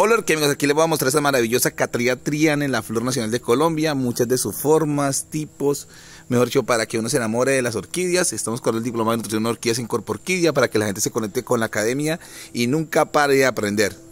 Hola amigos, aquí les voy a mostrar esta maravillosa Catria Triana en la Flor Nacional de Colombia, muchas de sus formas, tipos, mejor dicho, para que uno se enamore de las orquídeas, estamos con el diplomado de nutrición de orquídeas en Orquídea para que la gente se conecte con la academia y nunca pare de aprender.